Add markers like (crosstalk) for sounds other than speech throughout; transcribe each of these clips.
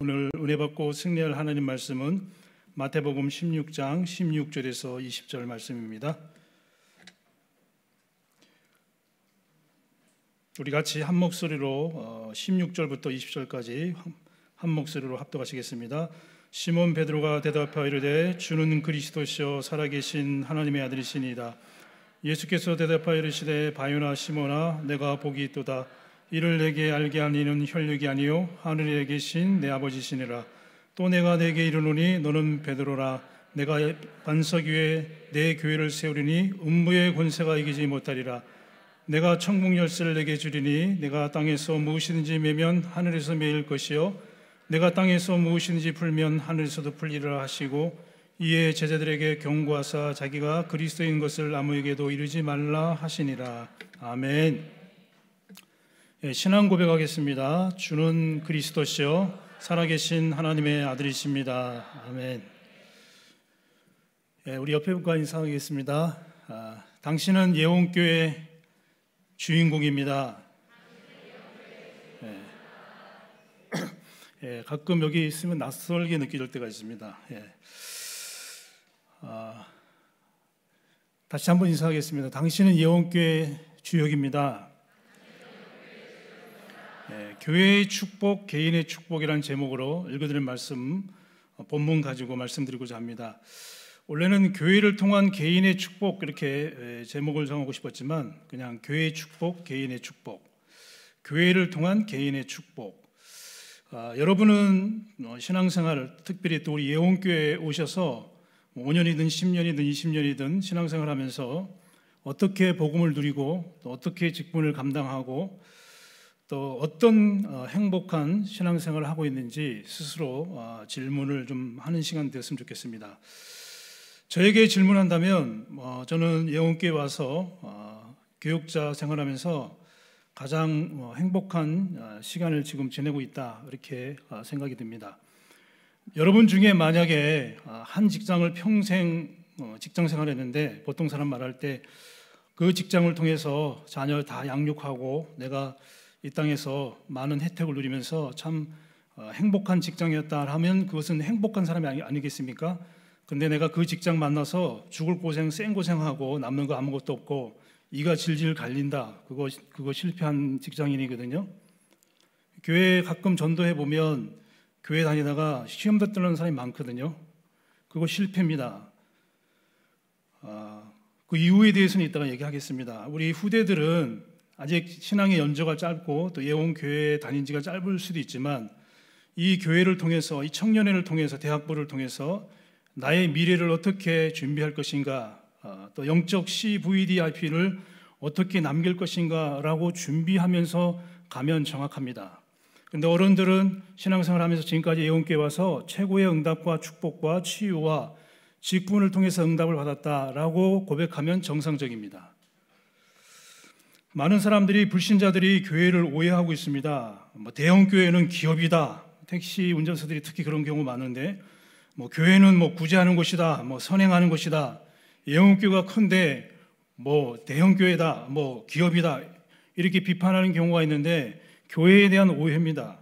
오늘 은혜 받고 승리할 하나님 말씀은 마태복음 16장 16절에서 20절 말씀입니다. 우리 같이 한 목소리로 16절부터 어, 20절까지 한 목소리로 합독하시겠습니다. 시몬 베드로가 대답하여 이르되 주는 그리스도시요 살아계신 하나님의 아들이시니이다. 예수께서 대답하여 이르시되 바요나 시몬아 내가 복이 있도다. 이를 내게 알게 한 이는 혈육이 아니요 하늘에 계신 내 아버지시니라 또 내가 내게 이르노니 너는 베드로라 내가 반석 위에 내 교회를 세우리니 음부의 권세가 이기지 못하리라 내가 천국 열쇠를 내게 주리니 내가 땅에서 무엇이든지 매면 하늘에서 매일 것이요 내가 땅에서 무엇이든지 풀면 하늘에서도 풀리라 하시고 이에 제자들에게 경고하사 자기가 그리스도인 것을 아무에게도 이르지 말라 하시니라 아멘 예, 신앙 고백하겠습니다. 주는 그리스도시요 살아계신 하나님의 아들이십니다. 아멘. 예, 우리 옆에 분과 인사하겠습니다. 아, 당신은 예원교회 주인공입니다. 예. 예, 가끔 여기 있으면 낯설게 느껴질 때가 있습니다. 예. 아, 다시 한번 인사하겠습니다. 당신은 예원교회 주역입니다. 예, 교회의 축복, 개인의 축복이라는 제목으로 읽어드린 말씀 어, 본문 가지고 말씀드리고자 합니다. 원래는 교회를 통한 개인의 축복 이렇게 예, 제목을 정하고 싶었지만 그냥 교회의 축복, 개인의 축복, 교회를 통한 개인의 축복. 아, 여러분은 뭐 신앙생활, 특별히 또 우리 예원교회에 오셔서 5년이든 뭐 10년이든 20년이든 신앙생활하면서 어떻게 복음을 누리고 또 어떻게 직분을 감당하고 또 어떤 어, 행복한 신앙생활을 하고 있는지 스스로 어, 질문을 좀 하는 시간 되었으면 좋겠습니다. 저에게 질문한다면 어, 저는 예원교 와서 교육자 생활하면서 가장 행복한 시간을 지금 지내고 있다 이렇게 생각이 듭니다. 여러분 중에 만약에 한 직장을 평생 직장 생활했는데 보통 사람 말할 때 그 직장을 통해서 자녀 다 양육하고 내가 이 땅에서 많은 혜택을 누리면서 참 어, 행복한 직장이었다 하면 그것은 행복한 사람이 아니, 겠습니까 근데 내가 그 직장 만나서 죽을 고생, 센 고생하고 남는 거 아무것도 없고 이가 질질 갈린다. 그거 그거 실패한 직장인이거든요. 교회 가끔 전도해 보면 교회 다니다가 시험 듣는 사람이 많거든요. 그거 실패입니다. 아, 그 이유에 대해서는 이따가 얘기하겠습니다. 우리 후대들은 아직 신앙의 연조가 짧고 또 예원 교회에 다닌 지가 짧을 수도 있지만 이 교회를 통해서 이 청년회를 통해서 대학부를 통해서 나의 미래를 어떻게 준비할 것인가 어, 또 영적 CVDIP를 어떻게 남길 것인가라고 준비하면서 가면 정확합니다. 근데 어른들은 신앙생활 하면서 지금까지 예원께 와서 최고의 응답과 축복과 치유와 직분을 통해서 응답을 받았다라고 고백하면 정상적입니다. 많은 사람들이 불신자들이 교회를 오해하고 있습니다. 뭐 대형 교회는 기업이다. 택시 운전사들이 특히 그런 경우 많은데 뭐 교회는 뭐 구제하는 곳이다. 뭐 선행하는 곳이다. 예언교가 큰데 뭐 대형 교회다. 뭐 기업이다. 이렇게 비판하는 경우가 있는데 교회에 대한 오해입니다.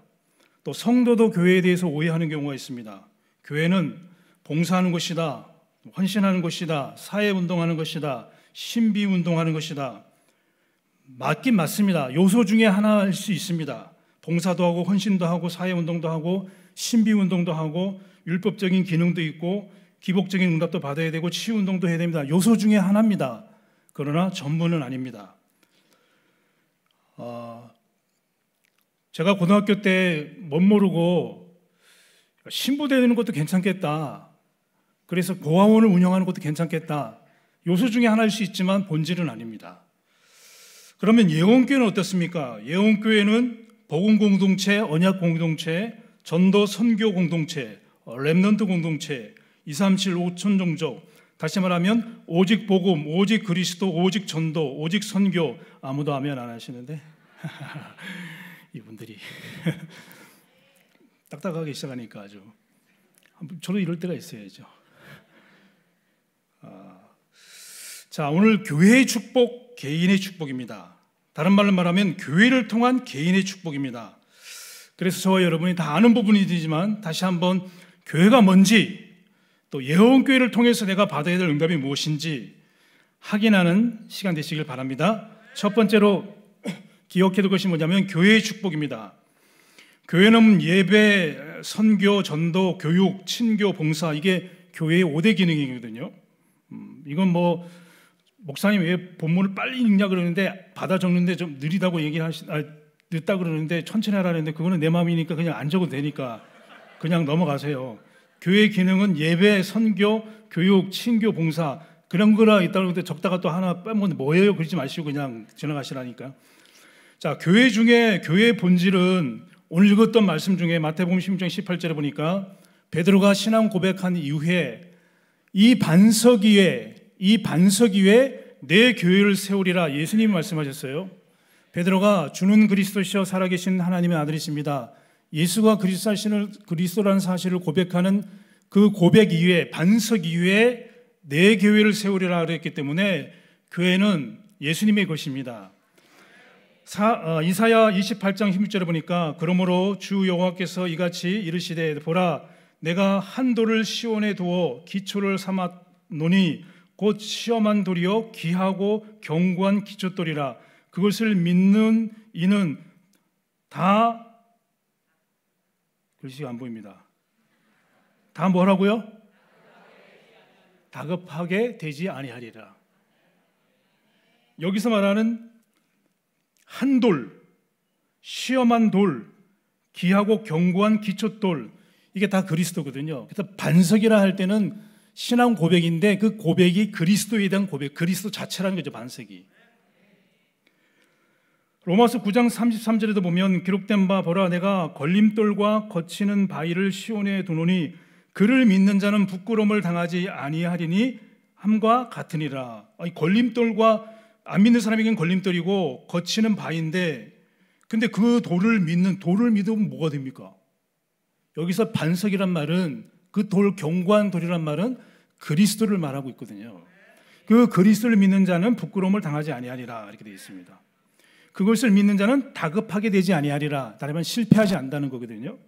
또 성도도 교회에 대해서 오해하는 경우가 있습니다. 교회는 봉사하는 곳이다. 헌신하는 것이다. 사회 운동하는 것이다. 신비 운동하는 것이다. 맞긴 맞습니다. 요소 중에 하나일 수 있습니다. 봉사도 하고 헌신도 하고 사회운동도 하고 신비운동도 하고 율법적인 기능도 있고 기복적인 응답도 받아야 되고 치유운동도 해야 됩니다. 요소 중에 하나입니다. 그러나 전부는 아닙니다. 어, 제가 고등학교 때 못 모르고 신부되는 것도 괜찮겠다. 그래서 고아원을 운영하는 것도 괜찮겠다. 요소 중에 하나일 수 있지만 본질은 아닙니다. 그러면 예원교회는 어떻습니까? 예원교회는 복음 공동체, 언약 공동체, 전도 선교 공동체, 랩넌트 어, 공동체, 237 5천 종족, 다시 말하면 오직 복음, 오직 그리스도, 오직 전도, 오직 선교 아무도 하면 안 하시는데 (laughs) 이분들이 (laughs) 딱딱하게 시작하니까 아주 저도 이럴 때가 있어야죠. 아, 자 오늘 교회의 축복, 개인의 축복입니다. 다른 말로 말하면 교회를 통한 개인의 축복입니다. 그래서 저와 여러분이 다 아는 부분이지만 다시 한번 교회가 뭔지 또 예언교회를 통해서 내가 받아야 될 응답이 무엇인지 확인하는 시간 되시길 바랍니다. 첫 번째로 기억해둘 것이 뭐냐면 교회의 축복입니다. 교회는 예배, 선교, 전도, 교육, 친교, 봉사 이게 교회의 5대 기능이거든요. 음, 이건 뭐 목사님 왜 본문을 빨리 읽냐 그러는데 받아 적는데 좀 느리다고 얘기 하시 아, 늦다 그러는데 천천히 하라는데 그거는 내 마음이니까 그냥 안 적어도 되니까 그냥 넘어가세요. 교회 기능은 예배, 선교, 교육, 친교, 봉사 그런 거라 있다그 하는데 적다가 또 하나 빼면 뭐예요? 그러지 마시고 그냥 지나가시라니까. 자, 교회 중에 교회의 본질은 오늘 읽었던 말씀 중에 마태복음 16장 18절에 보니까 베드로가 신앙 고백한 이후에 이 반석 위에 이 반석 위에 내 교회를 세우리라 예수님 말씀하셨어요. 베드로가 주는 그리스도시여 살아계신 하나님의 아들이십니다. 예수가 그리스도라는 사실을 고백하는 그 고백 이후에 반석 이후에 내 교회를 세우리라 그랬기 때문에 교회는 예수님의 것입니다. 사, 어, 이사야 28장 16절에 보니까 그러므로 주 여호와께서 이같이 이르시되 보라 내가 한 돌을 시온에 두어 기초를 삼았노니 곧 시험한 돌이요 귀하고 견고한 기초돌이라 그것을 믿는 이는 다 글씨가 안 보입니다. 다 뭐라고요? 다급하게 되지 아니하리라. 여기서 말하는 한 돌, 시험한 돌, 귀하고 견고한 기초돌 이게 다 그리스도거든요. 그래서 반석이라 할 때는 신앙 고백인데 그 고백이 그리스도에 대한 고백, 그리스도 자체라는 거죠, 반석이. 로마서 9장 33절에도 보면 기록된 바 보라 내가 걸림돌과 거치는 바위를 시온에 두노니 그를 믿는 자는 부끄러움을 당하지 아니하리니 함과 같으니라. 아니, 걸림돌과 안 믿는 사람에겐 걸림돌이고 거치는 바인데 근데 그 돌을 믿는 돌을 믿으면 뭐가 됩니까? 여기서 반석이란 말은 그돌 경고한 돌이란 말은 그리스도를 말하고 있거든요. 그 그리스도를 믿는 자는 부끄러움을 당하지 아니하리라 이렇게 되어 있습니다. 그것을 믿는 자는 다급하게 되지 아니하리라. 다르면 실패하지 않는다는 거거든요.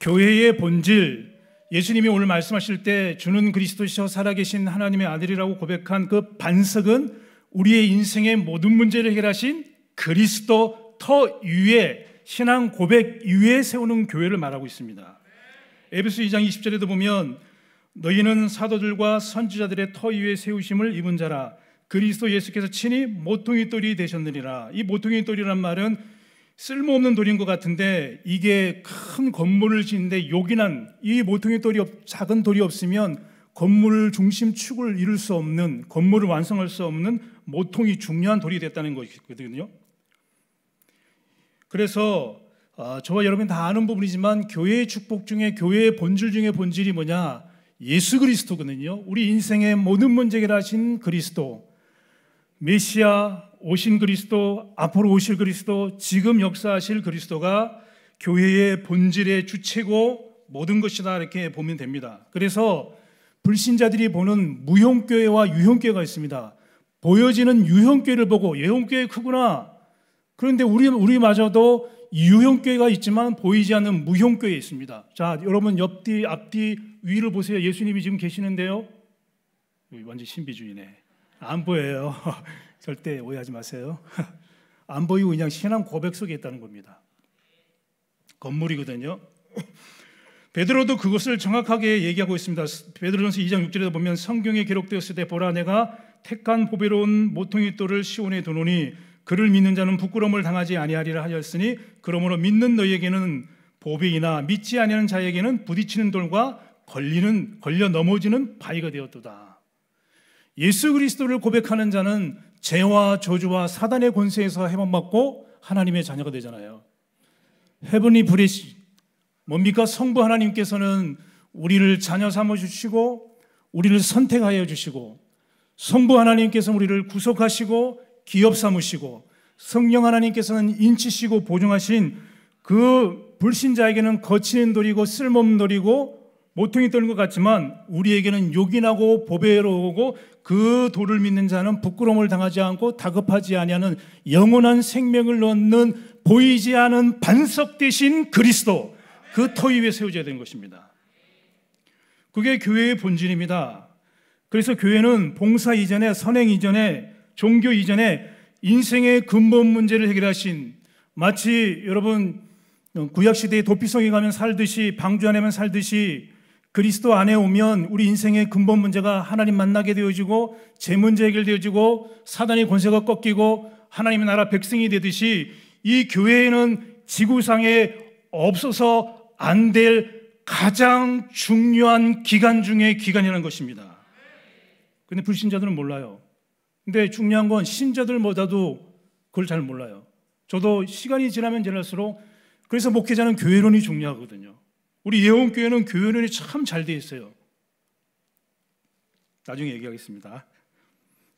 교회의 본질, 예수님이 오늘 말씀하실 때 주는 그리스도시여 살아계신 하나님의 아들이라고 고백한 그 반석은 우리의 인생의 모든 문제를 해결하신 그리스도 터 위에 신앙 고백 위에 세우는 교회를 말하고 있습니다. 에베소 2장 20절에도 보면 너희는 사도들과 선지자들의 터 위에 세우심을 입은 자라 그리스도 예수께서 친히 모퉁이 돌이 되셨느니라. 이 모퉁이 돌이란 말은 쓸모없는 돌인 것 같은데 이게 큰 건물을 짓는데 요긴한 이 모퉁이 돌이 없, 작은 돌이 없으면 건물 중심 축을 이룰 수 없는 건물을 완성할 수 없는 모퉁이 중요한 돌이 됐다는 것이거든요. 그래서 아, 저와 여러분 다 아는 부분이지만 교회의 축복 중에 교회의 본질 중에 본질이 뭐냐? 예수 그리스도거든요. 우리 인생의 모든 문제를 하신 그리스도, 메시아 오신 그리스도, 앞으로 오실 그리스도, 지금 역사하실 그리스도가 교회의 본질의 주체고 모든 것이다 이렇게 보면 됩니다. 그래서 불신자들이 보는 무형교회와 유형교회가 있습니다. 보여지는 유형교회를 보고 예형교회 크구나 그런데 우리 우리마저도 유형교회가 있지만 보이지 않는 무형교회 있습니다. 자, 여러분 옆뒤 앞뒤 위를 보세요. 예수님이 지금 계시는데요. 완전 신비주의네. 안 보여요. (laughs) 절대 오해하지 마세요. (laughs) 안 보이고 그냥 신앙 고백 속에 있다는 겁니다. 건물이거든요. (laughs) 베드로도 그것을 정확하게 얘기하고 있습니다. 베드로전서 2장 6절에 보면 성경에 기록되었을 때 보라 내가 택한 보배로운 모퉁이 돌을 시온에 두노니 그를 믿는 자는 부끄러움을 당하지 아니하리라 하였으니 그러므로 믿는 너희에게는 보배이나 믿지 아니하는 자에게는 부딪히는 돌과 걸리는 걸려 넘어지는 바위가 되었도다. 예수 그리스도를 고백하는 자는 죄와 저주와 사단의 권세에서 해방받고 하나님의 자녀가 되잖아요. 헤븐이 브리시 뭡니까? 성부 하나님께서는 우리를 자녀 삼아 주시고 우리를 선택하여 주시고 성부 하나님께서 우리를 구속하시고 기업 삼으시고 성령 하나님께서는 인치시고 보증하신 그 불신자에게는 거치는 돌이고 쓸모없는 돌이고 모퉁이 떨는 것 같지만 우리에게는 욕긴하고 보배로우고 그 돌을 믿는 자는 부끄러움을 당하지 않고 다급하지 아니하는 영원한 생명을 얻는 보이지 않은 반석 대신 그리스도 그 터위 위에 세워져야 되는 것입니다. 그게 교회의 본질입니다. 그래서 교회는 봉사 이전에 선행 이전에 종교 이전에 인생의 근본 문제를 해결하신 마치 여러분 어, 구약시대에 도피성에 가면 살듯이 방주 안에만 살듯이 그리스도 안에 오면 우리 인생의 근본 문제가 하나님 만나게 되어지고 제 문제 해결되어지고 사단의 권세가 꺾이고 하나님의 나라 백성이 되듯이 이 교회에는 지구상에 없어서 안 될 가장 중요한 기간 중의 기간이라는 것입니다. 근데 불신자들은 몰라요. 근데 중요한 건 신자들보다도 그걸 잘 몰라요. 저도 시간이 지나면 지날수록 그래서 목회자는 교회론이 중요하거든요. 우리 예원교회는 교회론이 참 잘 되어 있어요. 나중에 얘기하겠습니다.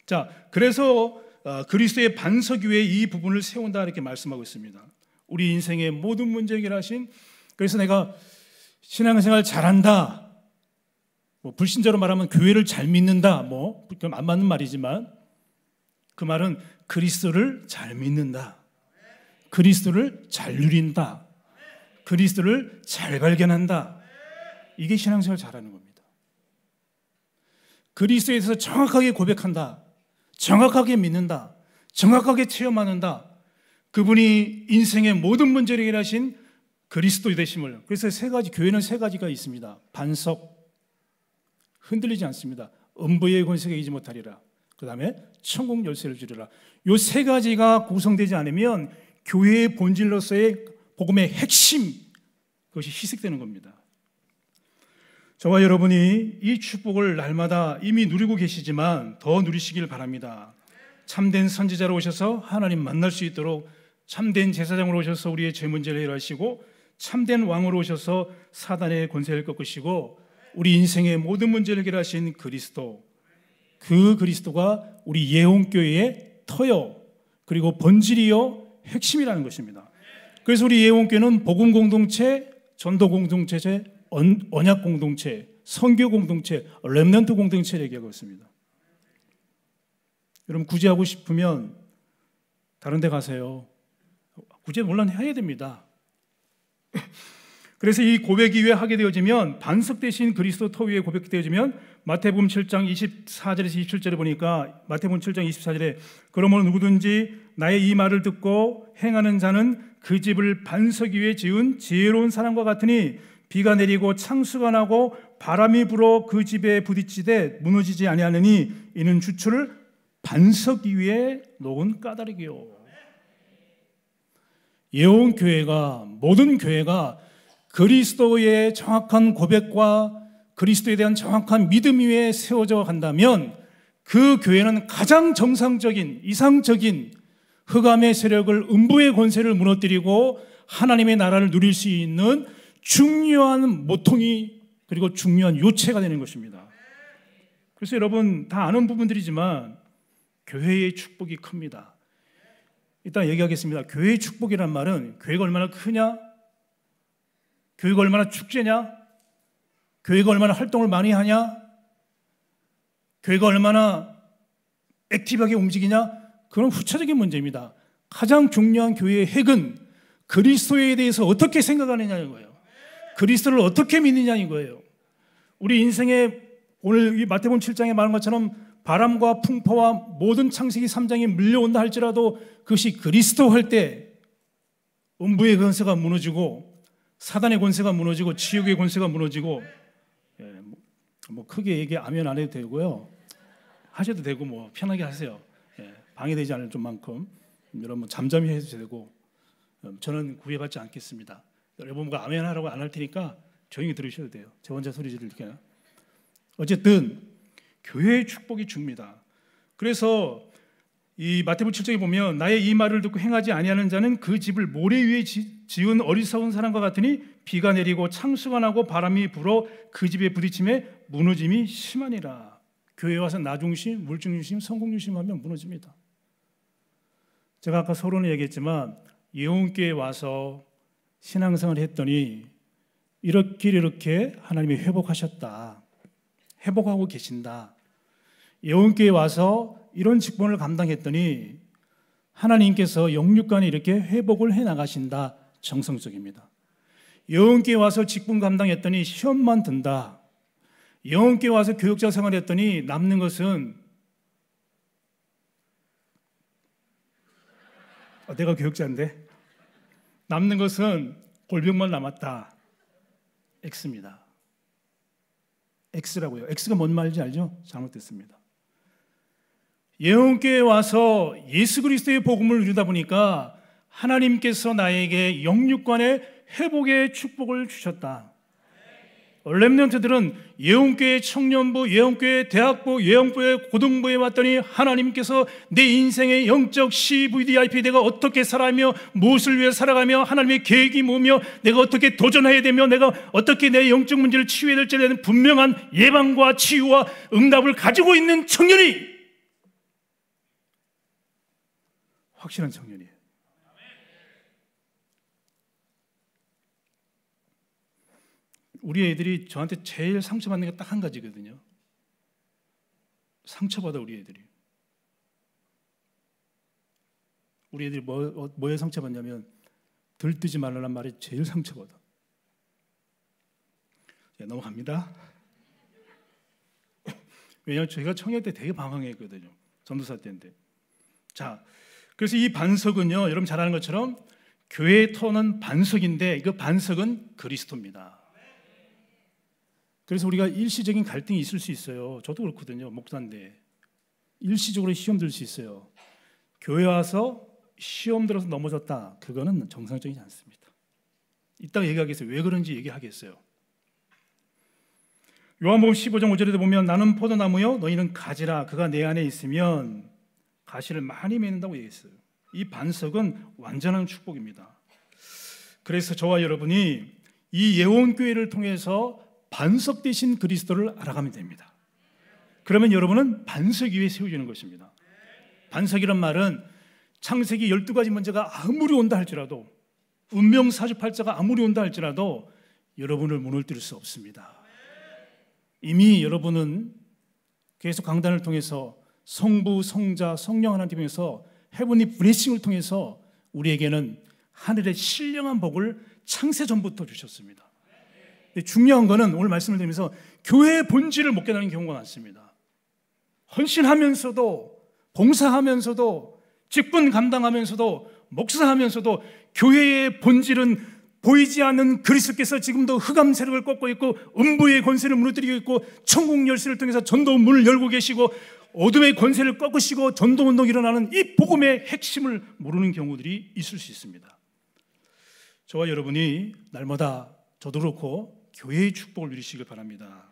자, 그래서 어, 그리스도의 반석 위에 이 부분을 세운다 이렇게 말씀하고 있습니다. 우리 인생의 모든 문제 해결하신 그래서 내가 신앙생활 잘한다. 뭐 불신자로 말하면 교회를 잘 믿는다. 뭐 안 맞는 말이지만 그 말은 그리스도를 잘 믿는다. 그리스도를 잘 누린다. 그리스도를 잘 발견한다. 이게 신앙생활 잘하는 겁니다. 그리스도에 서 정확하게 고백한다. 정확하게 믿는다. 정확하게 체험하는다. 그분이 인생의 모든 문제를 해결하신 그리스도 되심을. 그래서 세 가지 교회는 세 가지가 있습니다. 반석 흔들리지 않습니다. 음부의 권세가 이지 못하리라. 그다음에 천국 열쇠를 주리라. 요 세 가지가 구성되지 않으면 교회의 본질로서의 복음의 핵심 그것이 희석되는 겁니다. 저와 여러분이 이 축복을 날마다 이미 누리고 계시지만 더 누리시길 바랍니다. 참된 선지자로 오셔서 하나님 만날 수 있도록 참된 제사장으로 오셔서 우리의 죄 문제를 해결하시고 참된 왕으로 오셔서 사단의 권세를 꺾으시고 우리 인생의 모든 문제를 해결하신 그리스도 그 그리스도가 우리 예원교회의 터여 그리고 본질이요 핵심이라는 것입니다. 그래서 우리 예원교회는 복음 공동체, 전도 공동체, 언약 공동체, 선교 공동체, 렘넌트 공동체를 얘기하고 있습니다. 여러분 구제하고 싶으면 다른 데 가세요. 구제 물론 해야 됩니다. 그래서 이 고백이 왜 하게 되어지면 반석 대신 그리스도 터 위에 고백 되어지면 마태복음 7장 24절에서 27절에 보니까 마태복음 7장 24절에 그러므로 누구든지 나의 이 말을 듣고 행하는 자는 그 집을 반석 위에 지은 지혜로운 사람과 같으니 비가 내리고 창수가 나고 바람이 불어 그 집에 부딪치되 무너지지 아니하느니 이는 주추를 반석 위에 놓은 까닭이요. 예원 교회가 모든 교회가 그리스도의 정확한 고백과 그리스도에 대한 정확한 믿음 위에 세워져 간다면 그 교회는 가장 정상적인 이상적인 흑암의 세력을 음부의 권세를 무너뜨리고 하나님의 나라를 누릴 수 있는 중요한 모통이 그리고 중요한 요체가 되는 것입니다. 그래서 여러분 다 아는 부분들이지만 교회의 축복이 큽니다. 일단 얘기하겠습니다. 교회의 축복이란 말은 교회가 얼마나 크냐? 교회가 얼마나 축제냐? 교회가 얼마나 활동을 많이 하냐? 교회가 얼마나 액티브하게 움직이냐? 그런 후차적인 문제입니다. 가장 중요한 교회의 핵은 그리스도에 대해서 어떻게 생각하느냐는 거예요. 그리스도를 어떻게 믿느냐는 거예요. 우리 인생의 오늘 이 마태복음 7장에 말한 것처럼 바람과 풍파와 모든 창세기 3장이 물려온다 할지라도 그것이 그리스도 할 때 음부의 권세가 무너지고 사단의 권세가 무너지고 지옥의 권세가 무너지고 뭐 크게 얘기 아면안 해도 되고요. 하셔도 되고 뭐 편하게 하세요. 예, 방해되지 않을 좀만큼 여러분 뭐 잠잠히 해도 되고 음, 저는 구애받지 않겠습니다. 여러분과 아멘 하라고 안 할 테니까 조용히 들으셔도 돼요. 제 혼자 소리 지를게요. 어쨌든 교회의 축복이 줍니다. 그래서 이 마태복음 7장에 보면 나의 이 말을 듣고 행하지 아니하는 자는 그 집을 모래 위에 지은 어리석은 사람과 같으니 비가 내리고 창수가 나고 바람이 불어 그 집에 부딪힘에 무너짐이 심하니라. 교회 와서 나중심, 물중심, 성공중심 하면 무너집니다. 제가 아까 서론에 얘기했지만 예원교회 와서 신앙생활 했더니 이렇게 이렇게 하나님이 회복하셨다. 회복하고 계신다. 예원교회 와서 이런 직분을 감당했더니 하나님께서 영육간에 이렇게 회복을 해 나가신다. 정성적입니다. 영계 와서 직분 감당했더니 시험만 든다. 영계 와서 교육자 생활했더니 남는 것은 아, 내가 교육자인데 남는 것은 골병만 남았다. X입니다. X라고요. X가 뭔 말인지 알죠? 잘못됐습니다. 예언교 와서 예수 그리스도의 복음을 누리다 보니까 하나님께서 나에게 영육관의 회복의 축복을 주셨다. 렘넌트들은 예언교회 청년부, 예언교회 대학부, 예언교회 고등부에 왔더니 하나님께서 내 인생의 영적 CVDIP 내가 어떻게 살아며 무엇을 위해 살아가며 하나님의 계획이 뭐며 내가 어떻게 도전해야 되며 내가 어떻게 내 영적 문제를 치유해야 될지에 대한 분명한 예방과 치유와 응답을 가지고 있는 청년이 확실한 청년이에요. 우리 애들이 저한테 제일 상처받는 게 딱 한 가지거든요. 상처받아 우리 애들이. 우리 애들이 뭐, 어, 뭐에 상처받냐면 들뜨지 말라는 말이 제일 상처받아. 자, 예, 넘어갑니다. 왜냐하면 저희가 청년 때 되게 방황했거든요. 전도사 때인데. 자, 그래서 이 반석은요, 여러분 잘 아는 것처럼 교회에 터는 반석인데 그 반석은 그리스도입니다. 그래서 우리가 일시적인 갈등이 있을 수 있어요. 저도 그렇거든요. 목사인데. 일시적으로 시험 들 수 있어요. 교회 와서 시험 들어서 넘어졌다. 그거는 정상적이지 않습니다. 이따가 얘기하겠어요. 왜 그런지 얘기하겠어요. 요한복음 15장 5절에도 보면 나는 포도나무요 너희는 가지라 그가 내 안에 있으면 가시를 많이 맺는다고 얘기했어요. 이 반석은 완전한 축복입니다. 그래서 저와 여러분이 이 예원교회를 통해서 반석 대신 그리스도를 알아가면 됩니다. 그러면 여러분은 반석 위에 세워지는 것입니다. 반석이란 말은 창세기 12가지 문제가 아무리 온다 할지라도 운명 사주팔자가 아무리 온다 할지라도 여러분을 무너뜨릴 수 없습니다. 이미 여러분은 계속 강단을 통해서 성부, 성자, 성령 하나님에서 해븐이 브레싱을 통해서 우리에게는 하늘의 신령한 복을 창세 전부터 주셨습니다. 중요한 거는 오늘 말씀을 드리면서 교회의 본질을 못 깨닫는 경우가 많습니다. 헌신하면서도 봉사하면서도 직분 감당하면서도 목사하면서도 교회의 본질은 보이지 않는 그리스도께서 지금도 흑암 세력을 꺾고 있고 음부의 권세를 무너뜨리고 있고 천국 열쇠를 통해서 전도 문을 열고 계시고 어둠의 권세를 꺾으시고 전도 운동 일어나는 이 복음의 핵심을 모르는 경우들이 있을 수 있습니다. 저와 여러분이 날마다 저도 그렇고 교회의 축복을 누리시길 바랍니다.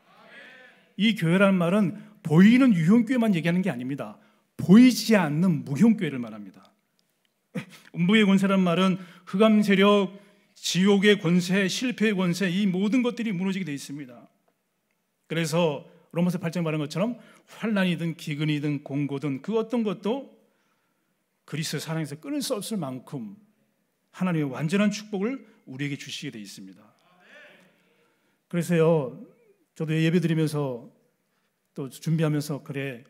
이 교회라는 말은 보이는 유형교회만 얘기하는 게 아닙니다. 보이지 않는 무형교회를 말합니다. 음부의 권세란 말은 흑암 세력, 지옥의 권세, 실패의 권세 이 모든 것들이 무너지게 되 있습니다. 그래서 로마서 8장 말한 것처럼 환란이든 기근이든 공고든 그 어떤 것도 그리스도 사랑에서 끊을 수 없을 만큼 하나님의 완전한 축복을 우리에게 주시게 되 있습니다. 그래서요, 저도 예배 드리면서 또 준비하면서 그래,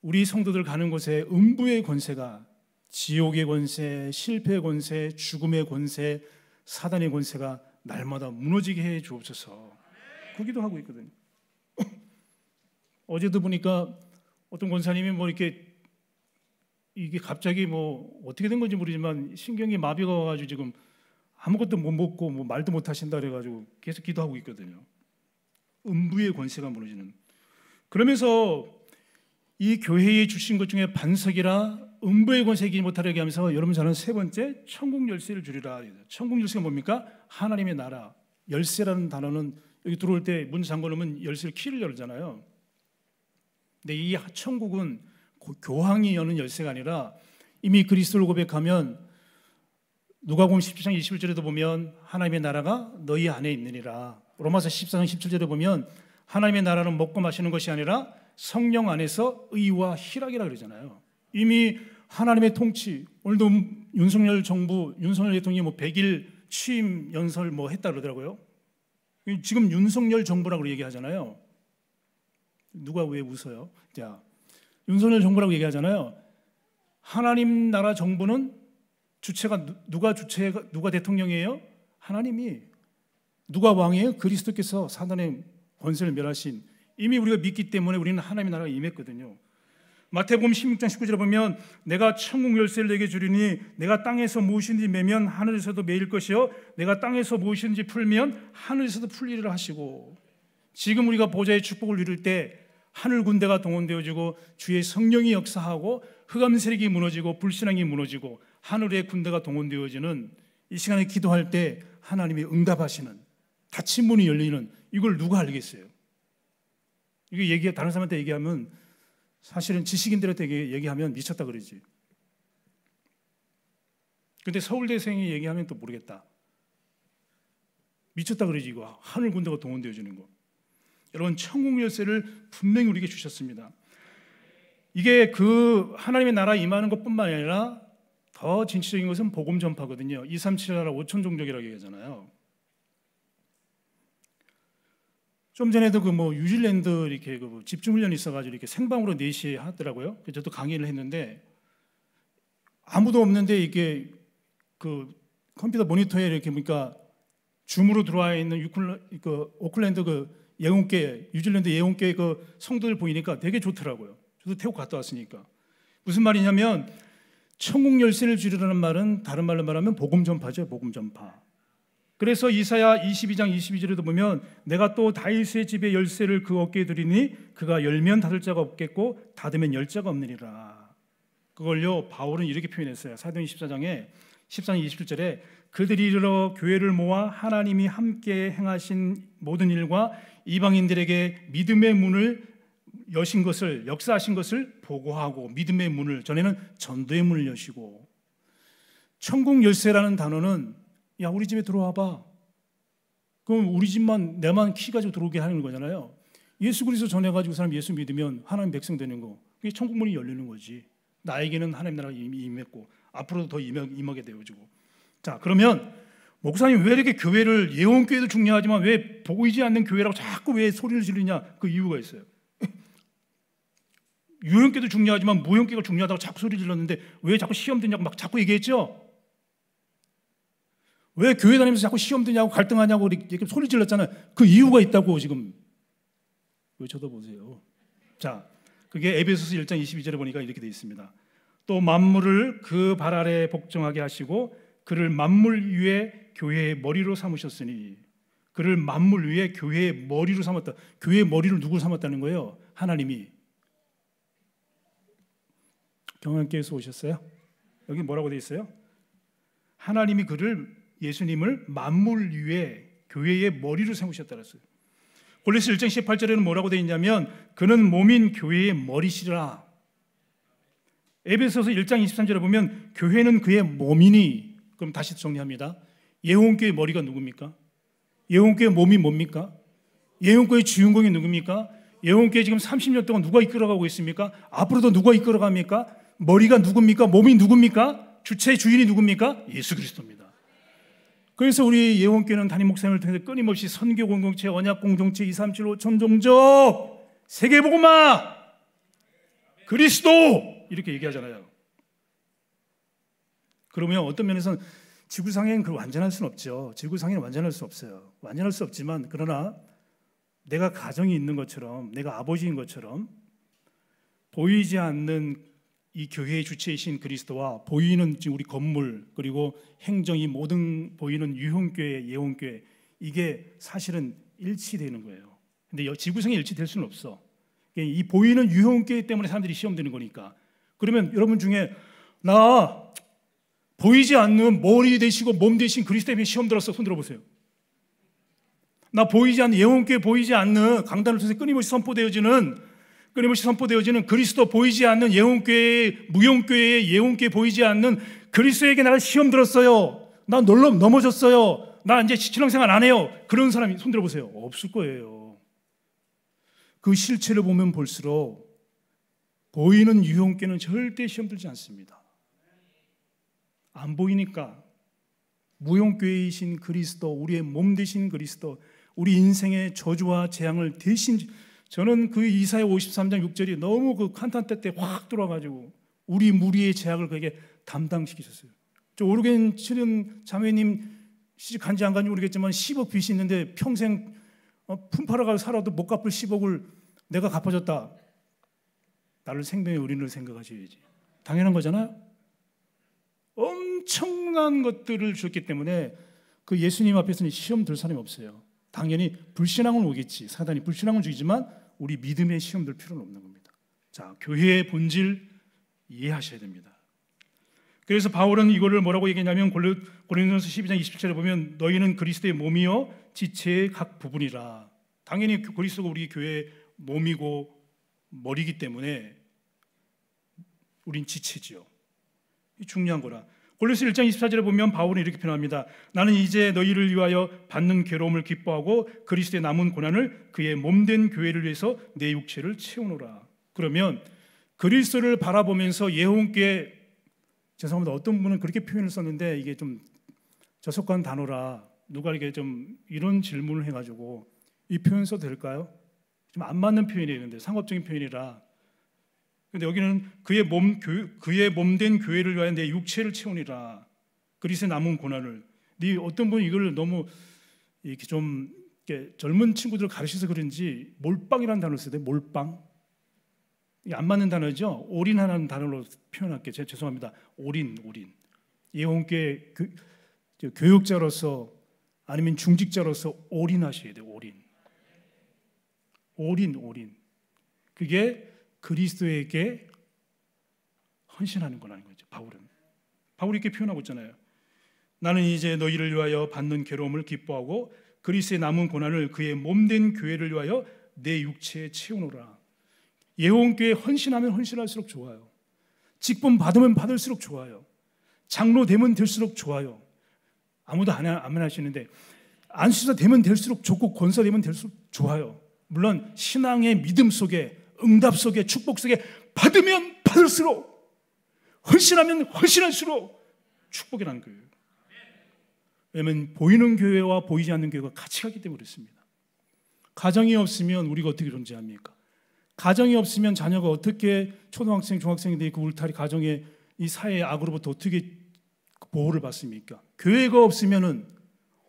우리 성도들 가는 곳에 음부의 권세가 지옥의 권세, 실패의 권세, 죽음의 권세, 사단의 권세가 날마다 무너지게 해 주옵소서. 그 기도하고 있거든요. (laughs) 어제도 보니까 어떤 권사님이 뭐 이렇게 이게 갑자기 뭐 어떻게 된 건지 모르지만 신경이 마비가 와가지고 지금 아무것도 못 먹고 뭐 말도 못 하신다 그래가지고 계속 기도하고 있거든요. 음부의 권세가 무너지는. 그러면서 이 교회에 주신 것 중에 반석이라 음부의 권세이기 못하려게 하면서 여러분 저는 세 번째 천국 열쇠를 주리라. 천국 열쇠가 뭡니까? 하나님의 나라. 열쇠라는 단어는 여기 들어올 때 문 잠궈 놓으면 열쇠를 키를 열잖아요. 근데 이 천국은 교황이 여는 열쇠가 아니라 이미 그리스도를 고백하면 누가복음 17장 21절에도 보면 하나님의 나라가 너희 안에 있느니라. 로마서 14장 17절에 보면 하나님의 나라는 먹고 마시는 것이 아니라 성령 안에서 의와 희락이라 그러잖아요. 이미 하나님의 통치 오늘도 윤석열 정부 윤석열 대통령이 뭐 100일 취임 연설 뭐 했다 그러더라고요. 지금 윤석열 정부라고 얘기하잖아요. 누가 왜 웃어요? 자, 윤석열 정부라고 얘기하잖아요. 하나님 나라 정부는 주체가 누가 주체가 누가 대통령이에요? 하나님이 누가 왕이에요? 그리스도께서 사단의 권세를 멸하신 이미 우리가 믿기 때문에 우리는 하나님의 나라가 임했거든요. 마태복음 16장 19절에 보면 내가 천국 열쇠를 내게 주리니 내가 땅에서 모으신지 매면 하늘에서도 매일 것이요 내가 땅에서 모으신지 풀면 하늘에서도 풀리를 하시고 지금 우리가 보좌의 축복을 누릴 때 하늘 군대가 동원되어지고 주의 성령이 역사하고 흑암 세력이 무너지고 불신앙이 무너지고 하늘의 군대가 동원되어지는 이 시간에 기도할 때 하나님이 응답하시는 닫힌 문이 열리는 이걸 누가 알겠어요? 이거 얘기 다른 사람한테 얘기하면 사실은 지식인들한테 얘기하면 미쳤다 그러지. 근데 서울대생이 얘기하면 또 모르겠다. 미쳤다 그러지 이거 하늘 군대가 동원되어지는 거. 여러분 천국 열쇠를 분명히 우리에게 주셨습니다. 이게 그 하나님의 나라 임하는 것뿐만 아니라 더 진취적인 것은 복음 전파거든요. 2, 3, 7 나라 5천 종족이라고 얘기하잖아요. 좀 전에도 그 뭐 뉴질랜드 이렇게 그 뭐 집중 훈련이 있어가지고 이렇게 생방으로 4시에 하더라고요. 저도 강의를 했는데 아무도 없는데 이게 그 컴퓨터 모니터에 이렇게 보니까 줌으로 들어와 있는 그 오클랜드 그 예언계 뉴질랜드 예언계 그 성도들 보이니까 되게 좋더라고요. 저도 태국 갔다 왔으니까 무슨 말이냐면 천국 열쇠를 주리라는 말은 다른 말로 말하면 복음 전파죠. 복음 전파. 그래서 이사야 22장 22절에도 보면 내가 또 다윗의 집에 열쇠를 그 어깨에 두리니 그가 열면 닫을 자가 없겠고 닫으면 열 자가 없느니라. 그걸요 바울은 이렇게 표현했어요. 사도행 14장에 1 3장 27절에 그들이 이르러 교회를 모아 하나님이 함께 행하신 모든 일과 이방인들에게 믿음의 문을 여신 것을 역사하신 것을 보고하고 믿음의 문을 전에는 전도의 문을 여시고 천국 열쇠라는 단어는 야 우리 집에 들어와 봐. 그럼 우리 집만 내만 키 가지고 들어오게 하는 거잖아요. 예수 그리스도 전해 가지고 사람 예수 믿으면 하나님 백성 되는 거. 그게 천국 문이 열리는 거지. 나에게는 하나님 나라가 이미 임했고 앞으로도 더 임하, 게 되어지고. 자, 그러면 목사님 왜 이렇게 교회를 예언 교회도 중요하지만 왜 보이지 않는 교회라고 자꾸 왜 소리를 지르냐? 그 이유가 있어요. 유형계도 중요하지만 무형계가 중요하다고 자꾸 소리 질렀는데 왜 자꾸 시험 드냐고 막 자꾸 얘기했죠? 왜 교회 다니면서 자꾸 시험 드냐고 갈등하냐고 이렇게 소리 질렀잖아요. 그 이유가 있다고 지금 왜 쳐다보세요? 자, 그게 에베소서 1장 22절에 보니까 이렇게 되어 있습니다. 또 만물을 그 발 아래 복종하게 하시고 그를 만물 위에 교회의 머리로 삼으셨으니 그를 만물 위에 교회의 머리로 삼았다. 교회의 머리를 누구 삼았다는 거예요? 하나님이. 경교회에서 오셨어요? 여기 뭐라고 돼 있어요? 하나님이 그를 예수님을 만물 위에 교회의 머리로 세우셨다 그어요 골로새 1장 18절에는 뭐라고 돼 있냐면 그는 몸인 교회의 머리시라. 에베소서 1장 23절에 보면 교회는 그의 몸이니 그럼 다시 정리합니다. 예원교의 머리가 누굽니까? 예원교의 몸이 뭡니까? 예원교의 주인공이 누굽니까? 예원교회 지금 30년 동안 누가 이끌어가고 있습니까? 앞으로도 누가 이끌어갑니까? 머리가 누굽니까? 몸이 누굽니까? 주체의 주인이 누굽니까? 예수 그리스도입니다. 그래서 우리 예원교는 담임 목사님을 통해서 끊임없이 선교 공동체, 언약 공동체, 237호 천종적, 세계복음화, 그리스도 이렇게 얘기하잖아요. 그러면 어떤 면에서는 지구상에는 그 완전할 수는 없죠. 지구상에는 완전할 수 없어요. 완전할 수 없지만 그러나 내가 가정이 있는 것처럼 내가 아버지인 것처럼 보이지 않는 이 교회의 주체이신 그리스도와 보이는 지금 우리 건물 그리고 행정이 모든 보이는 유형교회 예원교회 이게 사실은 일치되는 거예요. 근데 지구상에 일치될 수는 없어. 이 보이는 유형교회 때문에 사람들이 시험되는 거니까. 그러면 여러분 중에 나 보이지 않는 머리 되시고 몸 되신 그리스도 때문에 시험 들었어. 손 들어보세요. 나 보이지 않는 예원교회 보이지 않는 강단을 통해서 끊임없이 선포되어지는 끊임없이 선포되어지는 그리스도 보이지 않는 예언교회의 무용교회의 예언교회 보이지 않는 그리스도에게 나를 시험 들었어요. 나 놀러 넘어졌어요. 나 이제 신앙생활 안 해요. 그런 사람이 손들어 보세요. 없을 거예요. 그 실체를 보면 볼수록 보이는 유형교는 절대 시험 들지 않습니다. 안 보이니까 무용교회이신 그리스도, 우리의 몸 대신 그리스도, 우리 인생의 저주와 재앙을 대신 저는 그 이사의 53장 6절이 너무 그칸탄때 때 확 들어와가지고 우리 무리의 제약을 그에게 담당시키셨어요. 저 오르겐 치는 자매님 시집 간지 안 간지 모르겠지만 10억 빚이 있는데 평생 어, 품팔아가 살아도 못 갚을 10억을 내가 갚아줬다. 나를 생명의 의인을 생각하셔야지. 당연한 거잖아요. 엄청난 것들을 주셨기 때문에 그 예수님 앞에서는 시험 들 사람이 없어요. 당연히 불신앙은 오겠지. 사단이 불신앙은 주지만 우리 믿음의 시험될 필요는 없는 겁니다. 자, 교회의 본질 이해하셔야 됩니다. 그래서 바울은 이거를 뭐라고 얘기했냐면 고린도전서 12장 27절에 보면 너희는 그리스도의 몸이요 지체의 각 부분이라. 당연히 그 그리스도가 우리 교회의 몸이고 머리이기 때문에 우린 지체지요. 중요한 거라. 골리스 1장 24절에 보면 바울은 이렇게 표현합니다. 나는 이제 너희를 위하여 받는 괴로움을 기뻐하고 그리스도의 남은 고난을 그의 몸 된 교회를 위해서 내 육체를 채우노라. 그러면 그리스도를 바라보면서 예홍께 죄송합니다. 어떤 분은 그렇게 표현을 썼는데 이게 좀 저속한 단어라 누가 이렇게 좀 이런 질문을 해가지고 이 표현 써도 될까요? 좀 안 맞는 표현이 있는데 상업적인 표현이라 근데 여기는 그의 몸 교, 그의 몸된 교회를 위하여 내 육체를 채우니라. 그리스의 남은 고난을. 네 어떤 분이 이걸 너무 이렇게 좀 이렇게 젊은 친구들 가르쳐서 그런지 몰빵이라는 단어를 쓰대. 몰빵. 안 맞는 단어죠. 올인하는 단어로 표현할게 제, 죄송합니다. 올인, 올인. 예원교회 교육자로서 아니면 중직자로서 올인하셔야 돼 올인. 올인, 올인. 그게 그리스도에게 헌신하는 거라는 거죠. 바울은 바울이 이렇게 표현하고 있잖아요. 나는 이제 너희를 위하여 받는 괴로움을 기뻐하고 그리스의 남은 고난을 그의 몸된 교회를 위하여 내 육체에 채우노라. 예원교회 헌신하면 헌신할수록 좋아요. 직분 받으면 받을수록 좋아요. 장로 되면 될수록 좋아요. 아무도 안, 안 하시는데 안수사 되면 될수록 좋고 권사 되면 될수록 좋아요. 물론 신앙의 믿음 속에 응답 속에 축복 속에 받으면 받을수록 헌신하면 헌신할수록 축복이라는 거예요. 왜냐면 보이는 교회와 보이지 않는 교회가 같이 가기 때문에 그렇습니다. 가정이 없으면 우리가 어떻게 존재합니까? 가정이 없으면 자녀가 어떻게 초등학생, 중학생이 되고 울타리 가정의 이 사회의 악으로부터 어떻게 보호를 받습니까? 교회가 없으면은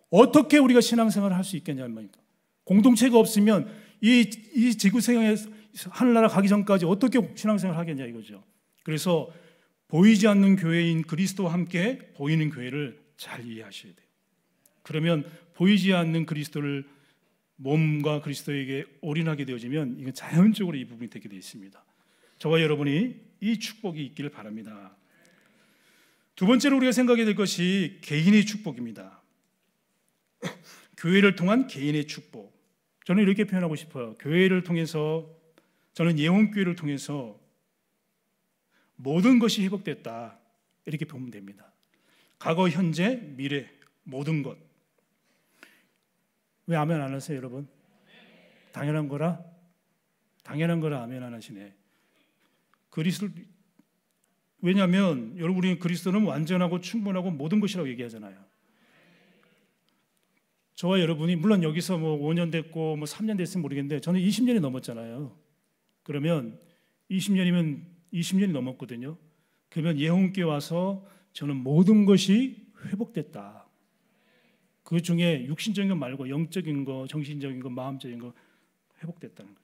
어떻게 우리가 신앙생활을 할 수 있겠냐 말입니다. 공동체가 없으면 이, 이 지구생활에서 하늘나라 가기 전까지 어떻게 신앙생활 하겠냐 이거죠. 그래서 보이지 않는 교회인 그리스도와 함께 보이는 교회를 잘 이해하셔야 돼요. 그러면 보이지 않는 그리스도를 몸과 그리스도에게 올인하게 되어지면 이건 자연적으로 이 부분이 되게 되어 있습니다. 저와 여러분이 이 축복이 있기를 바랍니다. 두 번째로 우리가 생각해야 될 것이 개인의 축복입니다. (coughs) 교회를 통한 개인의 축복. 저는 이렇게 표현하고 싶어요. 교회를 통해서 저는 예원교회를 통해서 모든 것이 회복됐다 이렇게 보면 됩니다. 과거, 현재, 미래 모든 것. 왜 아멘 안 하세요, 여러분? 당연한 거라. 당연한 거라 아멘 안 하시네. 그리스도 왜냐하면 여러분이 그리스도는 완전하고 충분하고 모든 것이라고 얘기하잖아요. 저와 여러분이 물론 여기서 뭐 5년 됐고 뭐 3년 됐으면 모르겠는데 저는 20년이 넘었잖아요. 그러면 20년이면 20년이 넘었거든요. 그러면 예홍께 와서 저는 모든 것이 회복됐다. 그 중에 육신적인 것 말고 영적인 거, 정신적인 거, 마음적인 거 회복됐다는 거죠.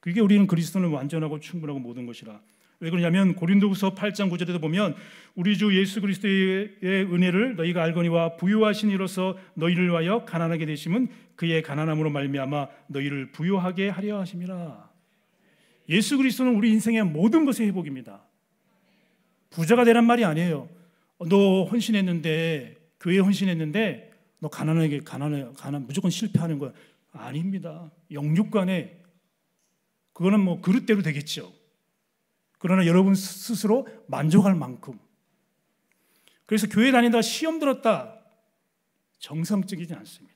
그게 우리는 그리스도는 완전하고 충분하고 모든 것이라. 왜 그러냐면 고린도후서 8장 9절에도 보면 우리 주 예수 그리스도의 은혜를 너희가 알거니와 부유하신 이로서 너희를 위하여 가난하게 되심은 그의 가난함으로 말미암아 너희를 부유하게 하려 하심이라. 예수 그리스도는 우리 인생의 모든 것의 회복입니다. 부자가 되란 말이 아니에요. 너 헌신했는데 교회 헌신했는데 너 가난하게 가난해 가난 무조건 실패하는 거야. 아닙니다. 영육간에 그거는 뭐 그릇대로 되겠죠. 그러나 여러분 스스로 만족할 만큼. 그래서 교회 다니다 시험 들었다 정상적이지 않습니다.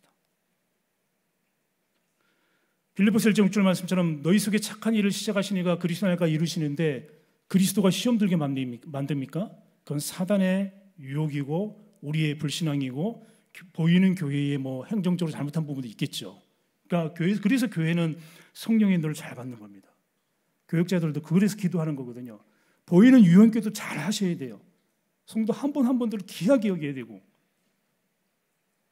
빌리포스 1장 6절 말씀처럼 너희 속에 착한 일을 시작하시니가 그리스도 날까 이루시는데 그리스도가 시험 들게 만듭니까? 그건 사단의 유혹이고 우리의 불신앙이고 보이는 교회의 뭐 행정적으로 잘못한 부분도 있겠죠. 그러니까 교회, 그래서 교회는 성령의 인도를 잘 받는 겁니다. 교육자들도 그래서 기도하는 거거든요. 보이는 유형교도 잘 하셔야 돼요. 성도 한 번 한 번들 귀하게 여겨야 되고.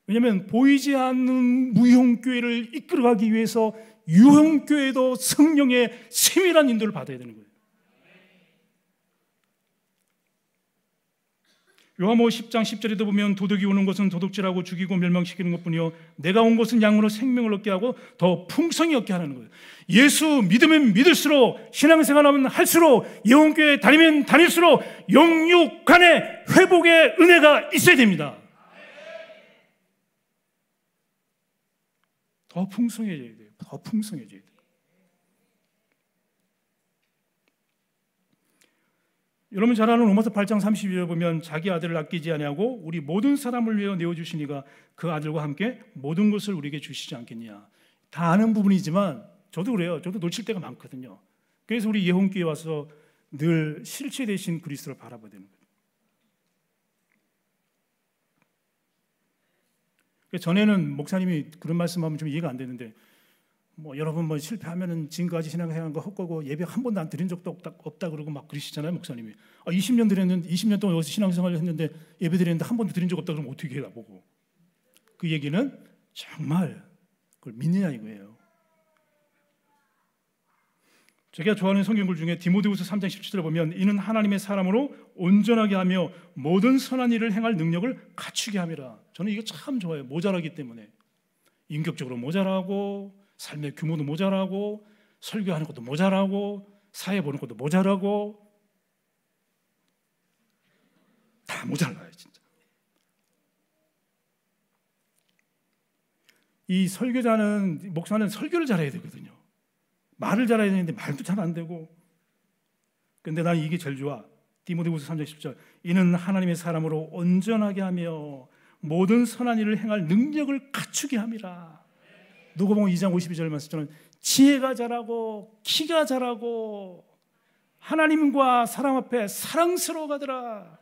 왜냐하면 보이지 않는 무형교회를 이끌어가기 위해서 유흥교회도 성령의 세밀한 인도를 받아야 되는 거예요. 요한복 10장 10절에도 보면 도둑이 오는 것은 도둑질하고 죽이고 멸망시키는 것뿐이요 내가 온 것은 양으로 생명을 얻게 하고 더 풍성히 얻게 하는 거예요. 예수 믿으면 믿을수록 신앙생활하면 할수록 예원교회 다니면 다닐수록 영육간의 회복의 은혜가 있어야 됩니다. 더 풍성해져야 돼요. 더 풍성해져야 돼요. 여러분 잘 아는 로마서 8장 3 2절 보면 자기 아들을 아끼지 아니하고 우리 모든 사람을 위해 내어 주시니가 그 아들과 함께 모든 것을 우리에게 주시지 않겠냐. 다 아는 부분이지만 저도 그래요. 저도 놓칠 때가 많거든요. 그래서 우리 예혼교에 와서 늘 실체 대신 그리스도를 바라봐야 되는 거예요. 전에는 목사님이 그런 말씀하면 좀 이해가 안 되는데 뭐 여러분 뭐 실패하면은 지금까지 신앙생활한 거 헛거고 예배 한 번도 안 드린 적도 없다 없다 그러고 막 그러시잖아요 목사님이 아 20년 드렸는데 20년 동안 여기서 신앙생활을 했는데 예배 드렸는데 한 번도 드린 적 없다 그러면 어떻게 해 나보고 그 얘기는 정말 그걸 믿느냐 이거예요 제가 좋아하는 성경글 중에 디모데후서 3장 1 7절 보면 이는 하나님의 사람으로 온전하게 하며 모든 선한 일을 행할 능력을 갖추게 함이라 저는 이게 참 좋아요 모자라기 때문에 인격적으로 모자라고 삶의 규모도 모자라고 설교하는 것도 모자라고 사회 보는 것도 모자라고 다 모자라요 진짜. 이 설교자는 목사는 설교를 잘해야 되거든요. 말을 잘해야 되는데 말도 잘 안 되고. 근데 난 이게 제일 좋아. 디모데후서 3장 10절. 이는 하나님의 사람으로 온전하게 하며 모든 선한 일을 행할 능력을 갖추게 함이라. 누구보고 2장 52절 말씀처럼 지혜가 자라고 키가 자라고 하나님과 사람 앞에 사랑스러워가더라.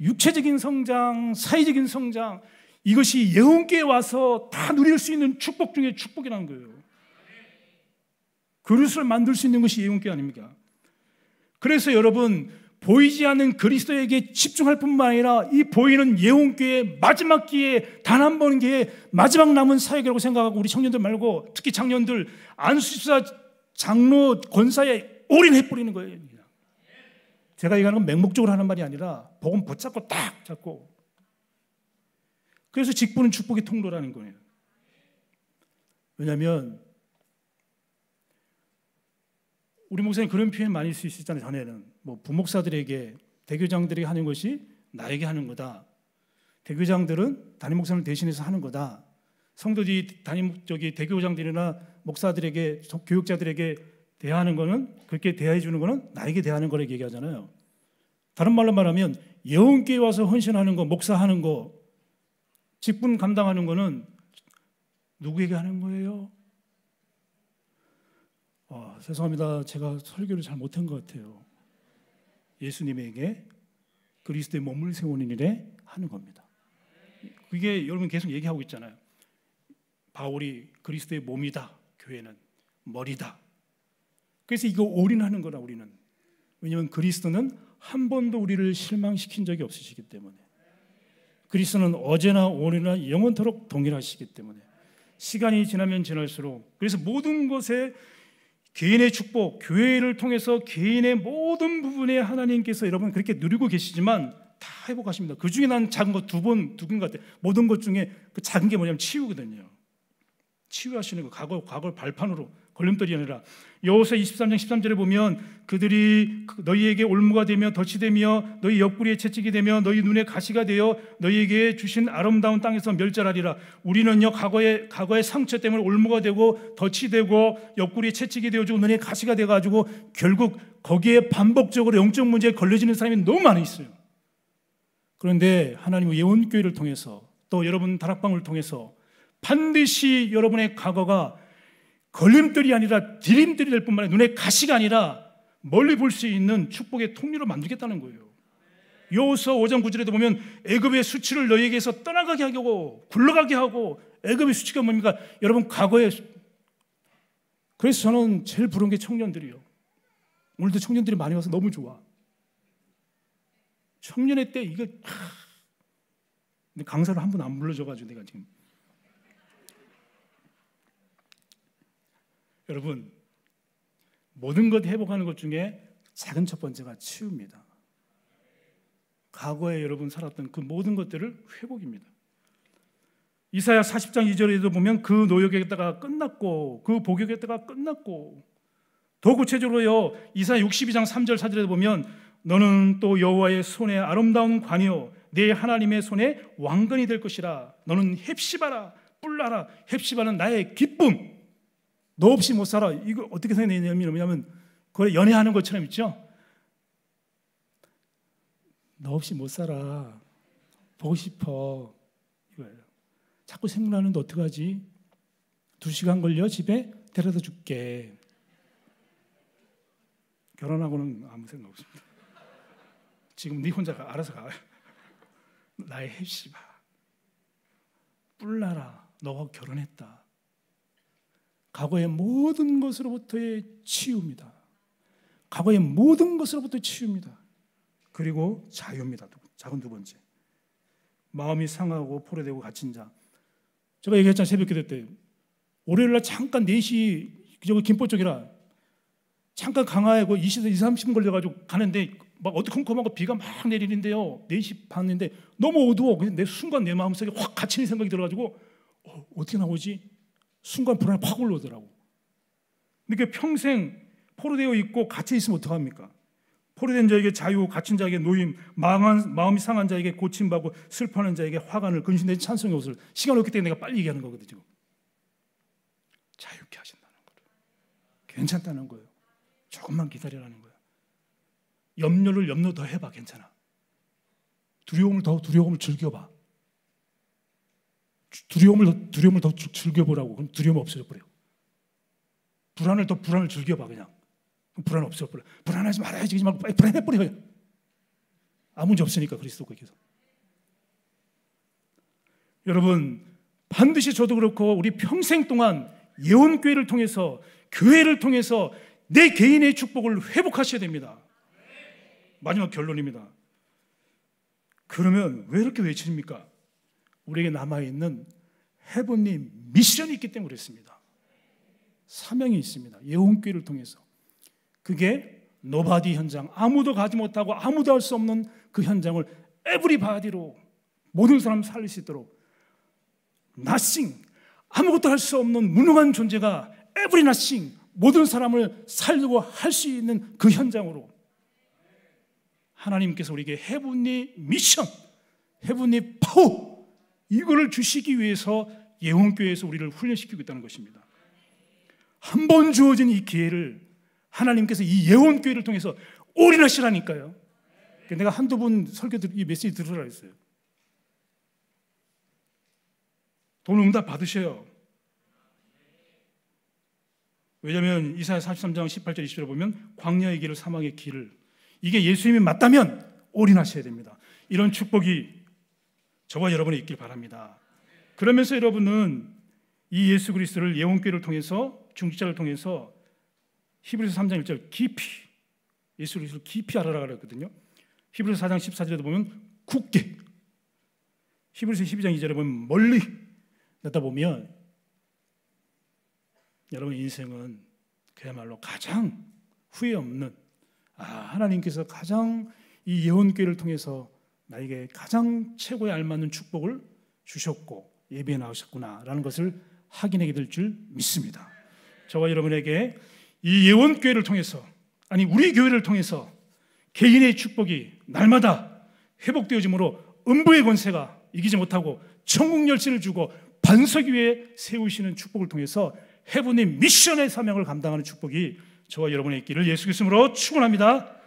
육체적인 성장, 사회적인 성장 이것이 예언계에 와서 다 누릴 수 있는 축복 중에 축복이라는 거예요. 그릇을 만들 수 있는 것이 예언계 아닙니까? 그래서 여러분 보이지 않는 그리스도에게 집중할 뿐만 아니라 이 보이는 예원교회 마지막 기회단한번기회 마지막 남은 사역이라고 생각하고 우리 청년들 말고 특히 청년들 안수집사 장로 권사에 올인해버리는 거예요. 제가 얘기하는 건 맹목적으로 하는 말이 아니라 복음 붙잡고 딱 잡고 그래서 직분은 축복의 통로라는 거예요. 왜냐하면 우리 목사님 그런 표현 많이 쓰시잖아요 전에는 뭐 부목사들에게 대교장들이 하는 것이 나에게 하는 거다. 대교장들은 담임 목사를 대신해서 하는 거다. 성도들이 담임 저기 대교장들이나 목사들에게 교육자들에게 대하는 거는 그렇게 대해 주는 거는 나에게 대하는 거라고 얘기하잖아요. 다른 말로 말하면 예언교 와서 헌신하는 거, 목사하는 거, 직분 감당하는 거는 누구에게 하는 거예요? 아, 죄송합니다. 제가 설교를 잘 못한 것 같아요. 예수님에게 그리스도의 몸을 세우는 일에 하는 겁니다. 그게 여러분 계속 얘기하고 있잖아요. 바울이 그리스도의 몸이다. 교회는 머리다. 그래서 이거 올인하는 거라 우리는. 왜냐하면 그리스도는 한 번도 우리를 실망시킨 적이 없으시기 때문에. 그리스도는 어제나 오늘이나 영원토록 동일하시기 때문에. 시간이 지나면 지날수록 그래서 모든 것에 개인의 축복, 교회를 통해서 개인의 모든 부분에 하나님께서 여러분 그렇게 누리고 계시지만 다 회복하십니다. 그 중에 난 작은 거두 번, 두근것 같아요. 모든 것 중에 그 작은 게 뭐냐면 치유거든요. 치유하시는 거, 과거, 과거 발판으로 걸림돌이 아니라 여호수아 23장 13절에 보면 그들이 너희에게 올무가 되며 덫이 되며 너희 옆구리에 채찍이 되며 너희 눈에 가시가 되어 너희에게 주신 아름다운 땅에서 멸절하리라 우리는요 과거의 과거의 상처 때문에 올무가 되고 덫이 되고 옆구리에 채찍이 되어지고 눈에 가시가 돼가지고 결국 거기에 반복적으로 영적 문제에 걸려지는 사람이 너무 많이 있어요 그런데 하나님은 예원교회를 통해서 또 여러분 다락방을 통해서 반드시 여러분의 과거가 걸림돌이 아니라 디림돌이 될 뿐만 아니라 눈에 가시가 아니라 멀리 볼 수 있는 축복의 통로로 만들겠다는 거예요. 요서 5장 9절에도 보면 애굽의 수치를 너희에게서 떠나가게 하고 굴러가게 하고 애굽의 수치가 뭡니까? 여러분 과거에 그래서 저는 제일 부러운 게 청년들이요. 오늘도 청년들이 많이 와서 너무 좋아. 청년의 때 이거 근데 강사를 한번 안 불러줘가지고 내가 지금 여러분 모든 것 회복하는 것 중에 작은 첫 번째가 치유입니다. 과거에 여러분 살았던 그 모든 것들을 회복입니다. 이사야 40장 2절에도 보면 그 노역에다가 끝났고 그 복역에다가 끝났고 더 구체적으로요 이사야 62장 3절 4절에 보면 너는 또 여호와의 손에 아름다운 관이요 내 하나님의 손에 왕건이 될 것이라 너는 헵시바라 뿔나라 헵시바는 나의 기쁨 너 없이 못 살아. 이거 어떻게 생각되냐면 뭐냐면 그걸 연애하는 것처럼 있죠. 너 없이 못 살아. 보고 싶어. 이거예요. 자꾸 생각나는데 어떡하지? 두 시간 걸려 집에 데려다 줄게. 결혼하고는 아무 생각 없습니다. 지금 네 혼자 가, 알아서 가. 나의 헵시바. 뿔나라, 너가 결혼했다. 과거의 모든 것으로부터의 치유입니다. 과거의 모든 것으로부터 치유입니다. 그리고 자유입니다. 작은 두 번째. 마음이 상하고 포로되고 갇힌 자. 제가 얘기했잖아요. 새벽 기도 때. 월요일 날 잠깐 4시 저거 김포 쪽이라 잠깐 강화하 20, 20, 30분 걸려가지고 가는데 막 어두컴컴하고 비가 막 내리는데요. 4시 반인데 너무 어두워. 그냥 내 순간 내 마음속에 확 갇히는 생각이 들어가지고 어, 어떻게 나오지? 순간 불안이 확 올라오더라고. 그러니까 평생 포로되어 있고 갇혀 있으면 어떡합니까? 포로된 자에게 자유, 갇힌 자에게 노임, 망한, 마음이 상한 자에게 고침받고 슬퍼하는 자에게 화관을 근신된 찬송의 옷을 시간 없기 때문에 내가 빨리 얘기하는 거거든요. 자유케 하신다는 거예요. 괜찮다는 거예요. 조금만 기다리라는 거예요. 염려를 염려 더 해봐 괜찮아. 두려움을 더 두려움을 즐겨봐. 두려움을 더, 두려움을 더 즐겨보라고. 그럼 두려움 없어져 버려. 불안을 더 불안을 즐겨봐 그냥. 불안 없어 버려. 불안하지 말아야지 그냥 불안해 버려. 아무 문제 없으니까 그리스도께서. 여러분 반드시 저도 그렇고 우리 평생 동안 예언교회를 통해서 교회를 통해서 내 개인의 축복을 회복하셔야 됩니다. 마지막 결론입니다. 그러면 왜 이렇게 외칩니까? 우리에게 남아있는 해본님 미션이 있기 때문에 그랬습니다. 사명이 있습니다. 예언기를 통해서. 그게 노바디 현장, 아무도 가지 못하고 아무도 할 수 없는 그 현장을 에브리바디로 모든 사람 살릴 수 있도록 n o 아무것도 할 수 없는 무능한 존재가 에브리 나싱 모든 사람을 살리고 할 수 있는 그 현장으로 하나님께서 우리에게 해분리 미션, 해분리 파워 이거를 주시기 위해서 예원교회에서 우리를 훈련시키고 있다는 것입니다. 한 번 주어진 이 기회를 하나님께서 이 예원교회를 통해서 올인하시라니까요. 그러니까 내가 한두 번 설교, 이 메시지 들으라 했어요. 돈 응답 받으셔요. 왜냐하면 이사야 43장 18절 2 0절 보면 광야의 길을 사망의 길을 이게 예수님이 맞다면 올인하셔야 됩니다. 이런 축복이 저와 여러분이 있길 바랍니다. 그러면서 여러분은 이 예수 그리스도를 예원교를 통해서 중직자를 통해서 히브리서 3장 1절 깊이 예수 그리스도를 깊이 알아라 그랬거든요. 히브리서 4장 1 4절에 보면 굳게 히브리서 12장 2절에 보면 멀리 내다보면 여러분 인생은 그야말로 가장 후회 없는 아, 하나님께서 가장 이예언교를 통해서 나에게 가장 최고에 알맞는 축복을 주셨고 예비해 나오셨구나라는 것을 확인하게 될 줄 믿습니다. 저와 여러분에게 이 예원교회를 통해서 아니 우리 교회를 통해서 개인의 축복이 날마다 회복되어짐으로 음부의 권세가 이기지 못하고 천국 열쇠를 주고 반석 위에 세우시는 축복을 통해서 해분의 미션의 사명을 감당하는 축복이 저와 여러분의 있기를 예수 그리스도로 축원합니다.